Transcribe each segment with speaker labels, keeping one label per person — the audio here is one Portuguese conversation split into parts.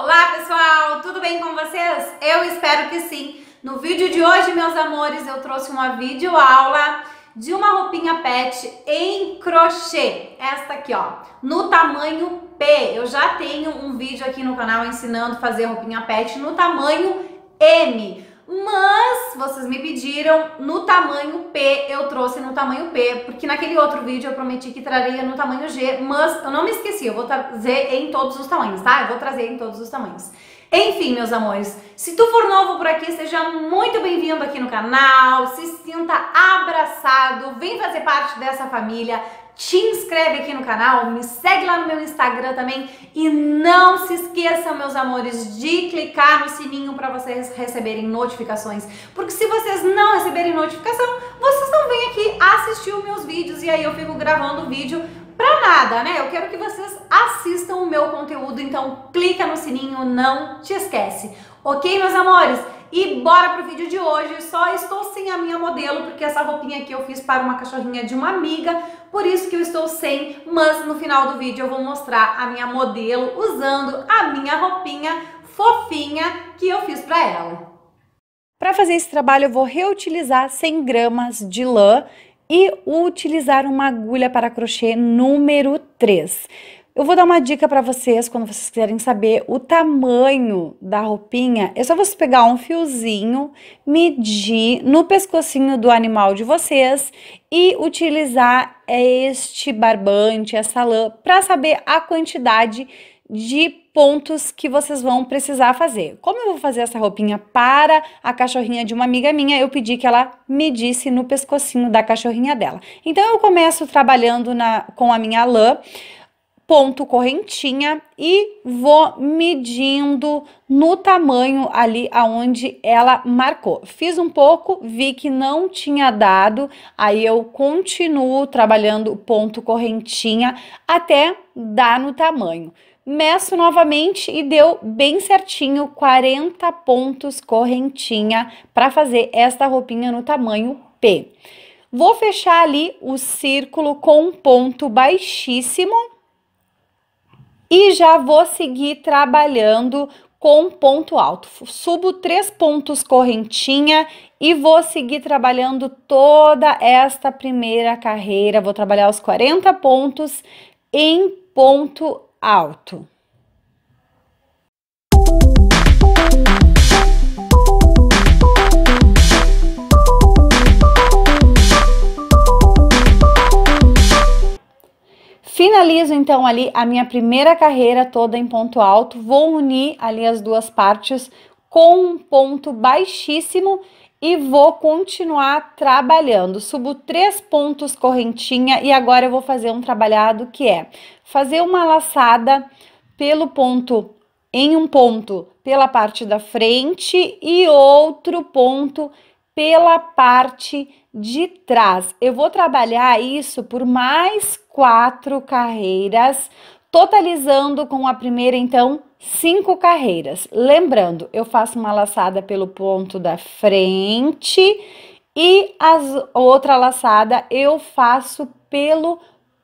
Speaker 1: Olá pessoal, tudo bem com vocês? Eu espero que sim. No vídeo de hoje, meus amores, eu trouxe uma videoaula de uma roupinha pet em crochê. Esta aqui, ó, no tamanho P. Eu já tenho um vídeo aqui no canal ensinando a fazer roupinha pet no tamanho M. Mas vocês me pediram no tamanho P, eu trouxe no tamanho P, porque naquele outro vídeo eu prometi que traria no tamanho G, mas eu não me esqueci, eu vou trazer em todos os tamanhos, tá? Eu vou trazer em todos os tamanhos. Enfim, meus amores, se tu for novo por aqui, seja muito bem-vindo aqui no canal, se sinta abraçado, vem fazer parte dessa família, te inscreve aqui no canal, me segue lá no meu Instagram também e não se esqueça, meus amores, de clicar no sininho para vocês receberem notificações, porque se vocês não receberem notificação, vocês não vêm aqui assistir os meus vídeos e aí eu fico gravando o vídeo pra nada, né? Eu quero que vocês assistam o meu conteúdo, então clica no sininho, não te esquece. OK, meus amores? E bora pro vídeo de hoje. Só estou sem a minha modelo, porque essa roupinha aqui eu fiz para uma cachorrinha de uma amiga, por isso que eu estou sem, mas no final do vídeo eu vou mostrar a minha modelo usando a minha roupinha fofinha que eu fiz para ela. Para fazer esse trabalho eu vou reutilizar 100 gramas de lã e utilizar uma agulha para crochê número 3. Eu vou dar uma dica para vocês quando vocês quiserem saber o tamanho da roupinha. É só você pegar um fiozinho, medir no pescocinho do animal de vocês e utilizar este barbante, essa lã, para saber a quantidade de pontos que vocês vão precisar fazer. Como eu vou fazer essa roupinha para a cachorrinha de uma amiga minha, eu pedi que ela medisse no pescocinho da cachorrinha dela. Então eu começo trabalhando na, com a minha lã ponto correntinha e vou medindo no tamanho ali aonde ela marcou. Fiz um pouco, vi que não tinha dado, aí eu continuo trabalhando ponto correntinha até dar no tamanho. Meço novamente e deu bem certinho 40 pontos correntinha para fazer esta roupinha no tamanho P. Vou fechar ali o círculo com um ponto baixíssimo e já vou seguir trabalhando com ponto alto. Subo três pontos correntinha e vou seguir trabalhando toda esta primeira carreira. Vou trabalhar os 40 pontos em ponto alto. Finalizo então ali a minha primeira carreira toda em ponto alto, vou unir ali as duas partes com um ponto baixíssimo e vou continuar trabalhando. Subo três pontos correntinha e agora eu vou fazer um trabalhado que é fazer uma laçada pelo ponto em um ponto pela parte da frente e outro ponto pela parte de trás. Eu vou trabalhar isso por mais quatro carreiras, totalizando com a primeira, então, cinco carreiras. Lembrando, eu faço uma laçada pelo ponto da frente e a outra laçada eu faço pelo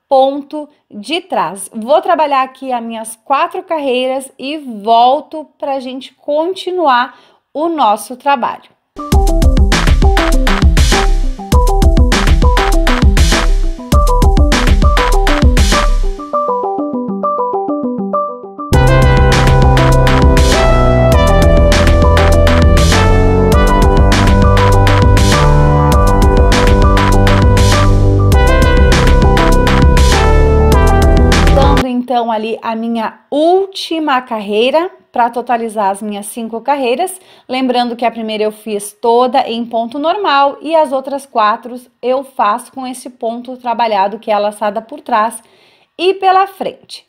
Speaker 1: ponto de trás. Vou trabalhar aqui as minhas quatro carreiras e volto para a gente continuar o nosso trabalho. então ali a minha última carreira para totalizar as minhas cinco carreiras. Lembrando que a primeira eu fiz toda em ponto normal e as outras quatro eu faço com esse ponto trabalhado que é laçada por trás e pela frente.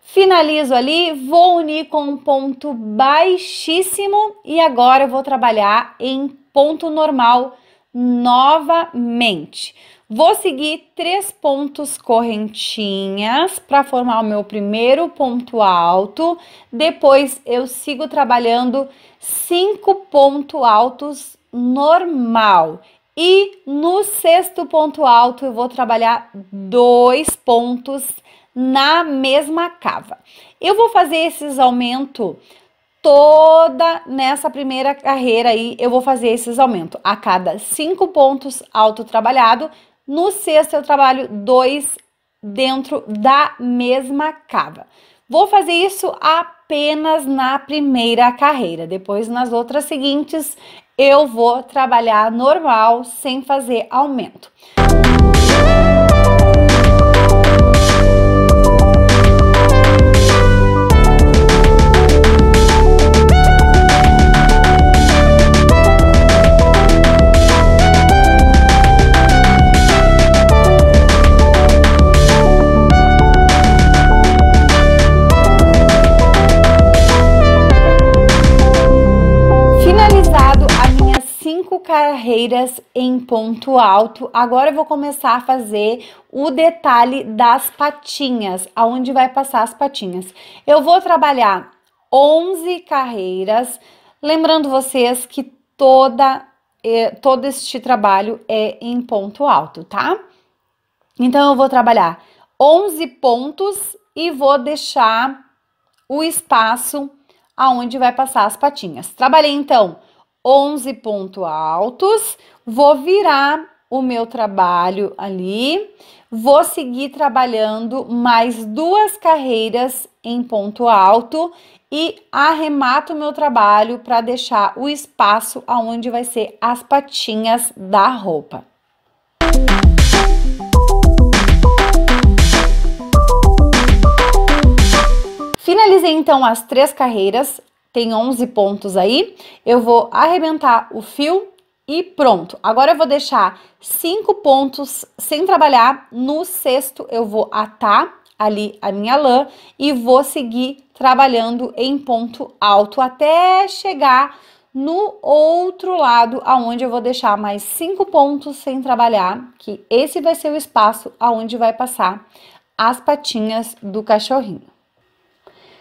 Speaker 1: Finalizo ali, vou unir com um ponto baixíssimo e agora eu vou trabalhar em ponto normal novamente. Vou seguir três pontos correntinhas para formar o meu primeiro ponto alto. Depois eu sigo trabalhando cinco pontos altos normal. E no sexto ponto alto eu vou trabalhar dois pontos na mesma cava. Eu vou fazer esses aumentos toda nessa primeira carreira aí, eu vou fazer esses aumentos. A cada cinco pontos alto trabalhado, no sexto, eu trabalho dois dentro da mesma cava. Vou fazer isso apenas na primeira carreira. Depois, nas outras seguintes, eu vou trabalhar normal, sem fazer aumento. Música carreiras em ponto alto. Agora eu vou começar a fazer o detalhe das patinhas, aonde vai passar as patinhas. Eu vou trabalhar 11 carreiras, lembrando vocês que toda é, todo este trabalho é em ponto alto, tá? Então eu vou trabalhar 11 pontos e vou deixar o espaço aonde vai passar as patinhas. Trabalhei então 11 pontos altos, vou virar o meu trabalho ali, vou seguir trabalhando mais duas carreiras em ponto alto e arremato o meu trabalho para deixar o espaço aonde vai ser as patinhas da roupa. Finalizei então as três carreiras, tem 11 pontos aí. Eu vou arrebentar o fio e pronto. Agora eu vou deixar cinco pontos sem trabalhar. No sexto eu vou atar ali a minha lã e vou seguir trabalhando em ponto alto até chegar no outro lado, aonde eu vou deixar mais cinco pontos sem trabalhar, que esse vai ser o espaço aonde vai passar as patinhas do cachorrinho.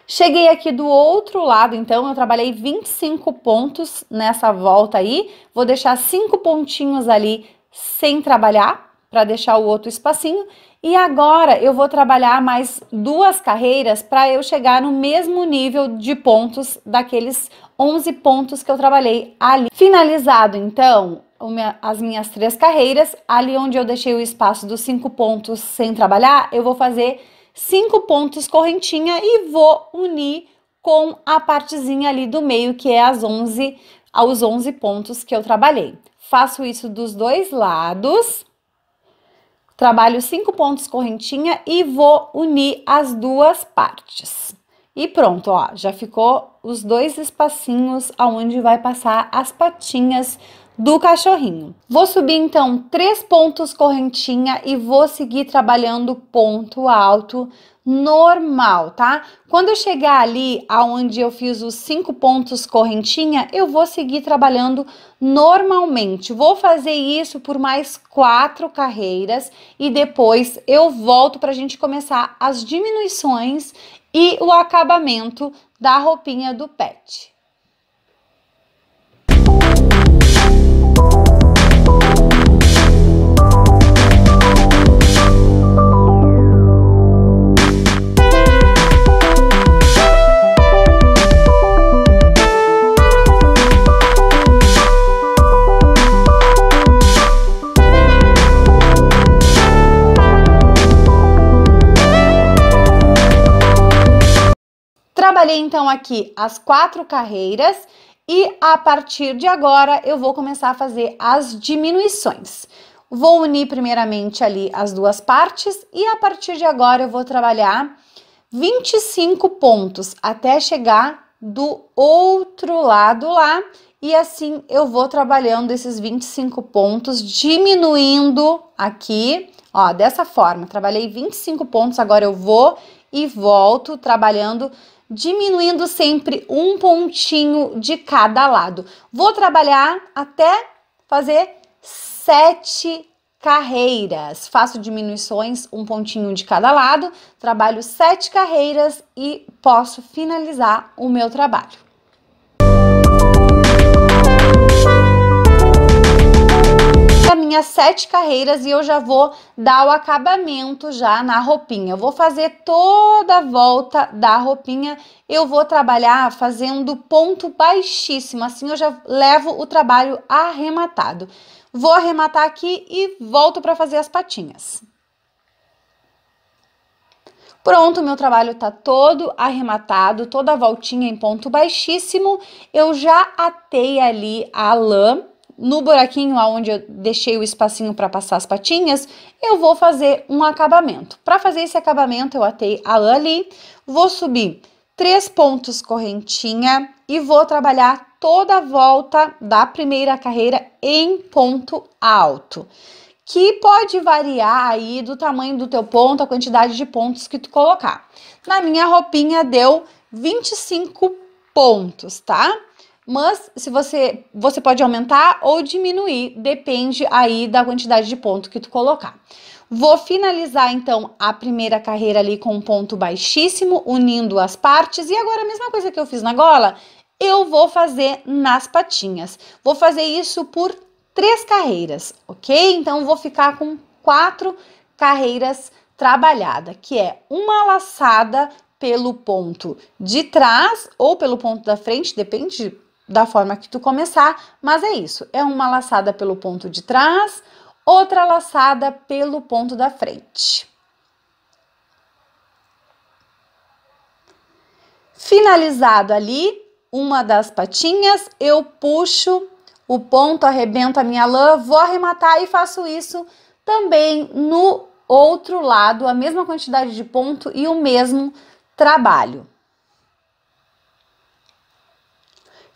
Speaker 1: Cheguei aqui do outro lado, então eu trabalhei 25 pontos nessa volta aí. Vou deixar cinco pontinhos ali sem trabalhar para deixar o outro espacinho. E agora eu vou trabalhar mais duas carreiras para eu chegar no mesmo nível de pontos daqueles 11 pontos que eu trabalhei ali. Finalizado então as minhas três carreiras, ali onde eu deixei o espaço dos cinco pontos sem trabalhar, eu vou fazer cinco pontos correntinha e vou unir com a partezinha ali do meio, que é as 11, aos 11 pontos que eu trabalhei. Faço isso dos dois lados. Trabalho cinco pontos correntinha e vou unir as duas partes. E pronto, ó, já ficou os dois espacinhos aonde vai passar as patinhas do cachorrinho. Vou subir então três pontos correntinha e vou seguir trabalhando ponto alto normal, tá? Quando eu chegar ali aonde eu fiz os cinco pontos correntinha, eu vou seguir trabalhando normalmente. Vou fazer isso por mais quatro carreiras e depois eu volto para a gente começar as diminuições e o acabamento da roupinha do pet. trabalhei então aqui as quatro carreiras e a partir de agora eu vou começar a fazer as diminuições. Vou unir primeiramente ali as duas partes e a partir de agora eu vou trabalhar 25 pontos até chegar do outro lado lá e assim eu vou trabalhando esses 25 pontos, diminuindo aqui, ó, dessa forma. Trabalhei 25 pontos, agora eu vou e volto trabalhando diminuindo sempre um pontinho de cada lado. Vou trabalhar até fazer sete carreiras. Faço diminuições, um pontinho de cada lado, trabalho sete carreiras e posso finalizar o meu trabalho. minhas sete carreiras e eu já vou dar o acabamento já na roupinha. Eu vou fazer toda a volta da roupinha, eu vou trabalhar fazendo ponto baixíssimo, assim eu já levo o trabalho arrematado. Vou arrematar aqui e volto para fazer as patinhas. Pronto, meu trabalho tá todo arrematado, toda a voltinha em ponto baixíssimo. Eu já atei ali a lã no buraquinho aonde eu deixei o espacinho para passar as patinhas, eu vou fazer um acabamento. Para fazer esse acabamento, eu atei a lã ali, vou subir três pontos correntinha e vou trabalhar toda a volta da primeira carreira em ponto alto. Que pode variar aí do tamanho do teu ponto, a quantidade de pontos que tu colocar. Na minha roupinha deu 25 pontos, tá? Mas se você você pode aumentar ou diminuir, depende aí da quantidade de ponto que tu colocar. Vou finalizar então a primeira carreira ali com um ponto baixíssimo, unindo as partes. E agora a mesma coisa que eu fiz na gola, eu vou fazer nas patinhas. Vou fazer isso por três carreiras, ok? Então vou ficar com quatro carreiras trabalhada, que é uma laçada pelo ponto de trás ou pelo ponto da frente, depende da forma que tu começar, mas é isso. É uma laçada pelo ponto de trás, outra laçada pelo ponto da frente. Finalizado ali uma das patinhas, eu puxo o ponto, arrebento a minha lã, vou arrematar e faço isso também no outro lado, a mesma quantidade de ponto e o mesmo trabalho.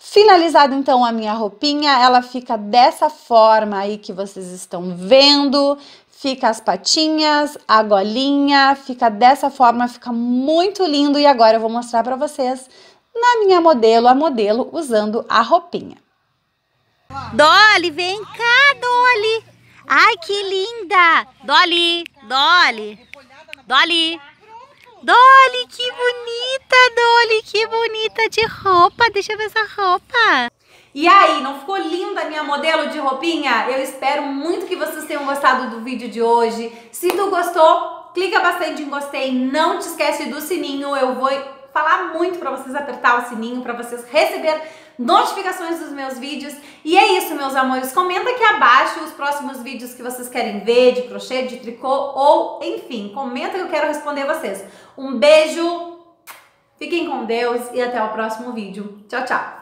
Speaker 1: Finalizada então a minha roupinha, ela fica dessa forma aí que vocês estão vendo. Fica as patinhas, a golinha, fica dessa forma, fica muito lindo. E agora eu vou mostrar para vocês na minha modelo, a modelo usando a roupinha. Dolly, vem cá, Dolly! Ai, que linda! Dolly, Dolly, Dolly! Dolly, que bonita, Dolly, que bonita de roupa. Deixa eu ver essa roupa. E aí, não ficou linda a minha modelo de roupinha? Eu espero muito que vocês tenham gostado do vídeo de hoje. Se tu gostou, clica bastante em gostei, não te esquece do sininho. Eu vou falar muito para vocês apertar o sininho para vocês receber notificações dos meus vídeos. E é isso, meus amores. Comenta aqui abaixo os próximos vídeos que vocês querem ver, de crochê, de tricô ou enfim. Comenta que eu quero responder vocês. Um beijo, fiquem com Deus e até o próximo vídeo. Tchau, tchau!